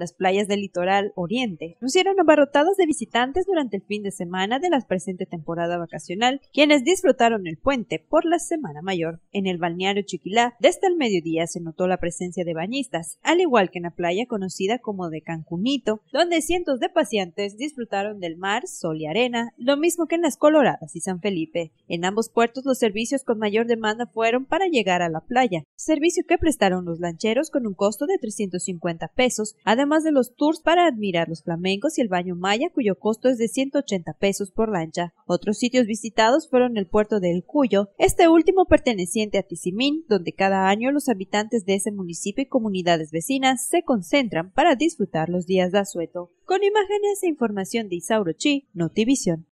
Las playas del litoral oriente lucieron abarrotadas de visitantes durante el fin de semana de la presente temporada vacacional, quienes disfrutaron el puente por la Semana Mayor. En el balneario Chiquilá, desde el mediodía se notó la presencia de bañistas, al igual que en la playa conocida como de Cancunito, donde cientos de pacientes disfrutaron del mar, sol y arena, lo mismo que en las Coloradas y San Felipe. En ambos puertos los servicios con mayor demanda fueron para llegar a la playa, servicio que prestaron los lancheros con un costo de 350 pesos, además de los tours para admirar los flamencos y el baño maya, cuyo costo es de 180 pesos por lancha. Otros sitios visitados fueron el puerto de El Cuyo, este último perteneciente a Tizimín, donde cada año los habitantes de ese municipio y comunidades vecinas se concentran para disfrutar los días de asueto. Con imágenes e información de Isauro Chi, Notivisión.